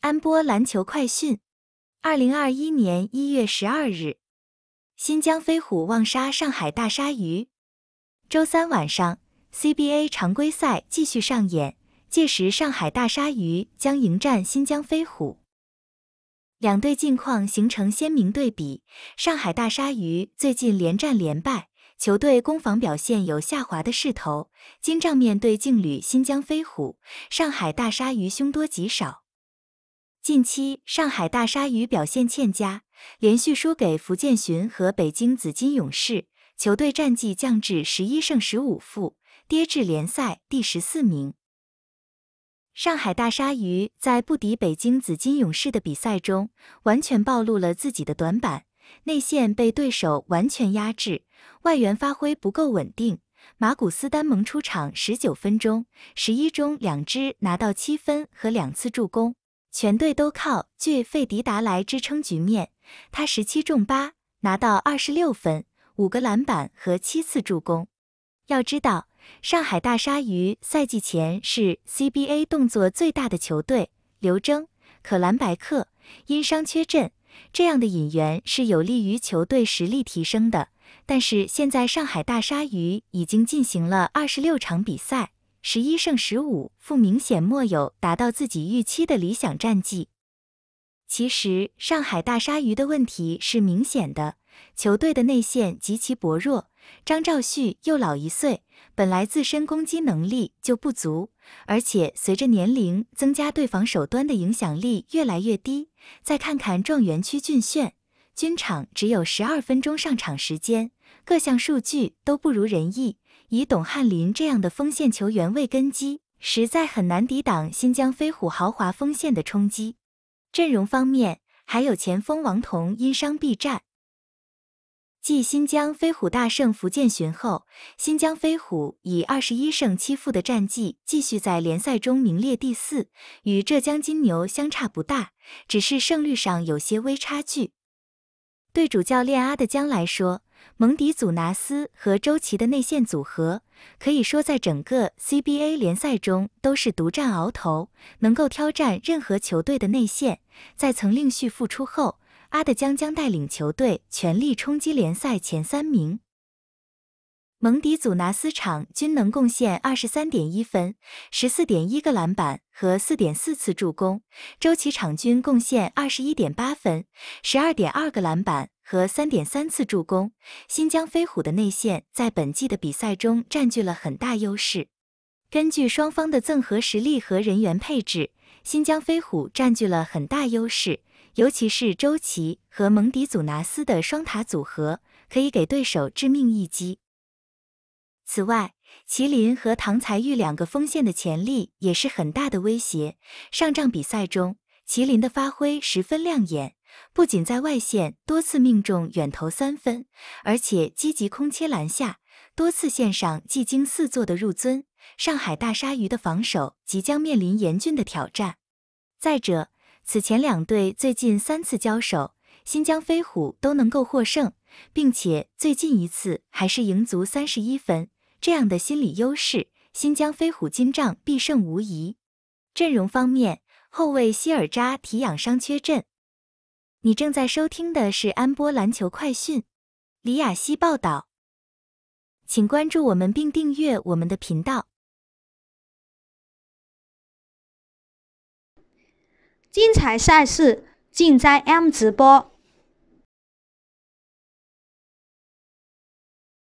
安波篮球快讯，二零二一年一月十二日，新疆飞虎望杀上海大鲨鱼。周三晚上，CBA 常规赛继续上演，届时上海大鲨鱼将迎战新疆飞虎。两队近况形成鲜明对比，上海大鲨鱼最近连战连败，球队攻防表现有下滑的势头。今仗面对劲旅新疆飞虎，上海大鲨鱼凶多吉少。近期上海大鲨鱼表现欠佳，连续输给福建巡和北京紫金勇士，球队战绩降至十一胜十五负，跌至联赛第十四名。上海大鲨鱼在不敌北京紫金勇士的比赛中，完全暴露了自己的短板，内线被对手完全压制，外援发挥不够稳定。马古斯·丹蒙出场十九分钟，十一中两支，拿到七分和两次助攻。全队都靠据费迪达来支撑局面，他十七中八，拿到二十六分、五个篮板和七次助攻。要知道，上海大鲨鱼赛季前是 CBA 动作最大的球队，刘铮、可兰白克因伤缺阵，这样的引援是有利于球队实力提升的。但是现在上海大鲨鱼已经进行了二十六场比赛。十一胜十五负，明显没有达到自己预期的理想战绩。其实上海大鲨鱼的问题是明显的，球队的内线极其薄弱，张兆旭又老一岁，本来自身攻击能力就不足，而且随着年龄增加，对防守端的影响力越来越低。再看看状元区俊炫，均场只有十二分钟上场时间，各项数据都不如人意。以董翰麟这样的锋线球员为根基，实在很难抵挡新疆飞虎豪华锋线的冲击。阵容方面，还有前锋王彤因伤避战。继新疆飞虎大胜福建巡后，新疆飞虎以二十一胜七负的战绩继续在联赛中名列第四，与浙江金牛相差不大，只是胜率上有些微差距。对主教练阿德江来说，蒙迪祖纳斯和周琦的内线组合，可以说在整个 CBA 联赛中都是独占鳌头，能够挑战任何球队的内线。在曾令旭复出后，阿德江将带领球队全力冲击联赛前三名。蒙迪祖拿斯场均能贡献二十三点一分、十四点一个篮板和四点四次助攻，周琦场均贡献二十一点八分、十二点二个篮板。和3.3次助攻，新疆飞虎的内线在本季的比赛中占据了很大优势。根据双方的综合实力和人员配置，新疆飞虎占据了很大优势，尤其是周琦和蒙迪祖拿斯的双塔组合，可以给对手致命一击。此外，麒麟和唐才玉两个锋线的潜力也是很大的威胁。上仗比赛中，麒麟的发挥十分亮眼。不仅在外线多次命中远投三分，而且积极空切篮下，多次线上技惊四座的入樽。上海大鲨鱼的防守即将面临严峻的挑战。再者，此前两队最近三次交手，新疆飞虎都能够获胜，并且最近一次还是赢足三十一分，这样的心理优势，新疆飞虎今仗必胜无疑。阵容方面，后卫希尔扎提养伤缺阵。你正在收听的是安波篮球快讯，李雅熙报道，请关注我们并订阅我们的频道，精彩赛事尽在 M 直播。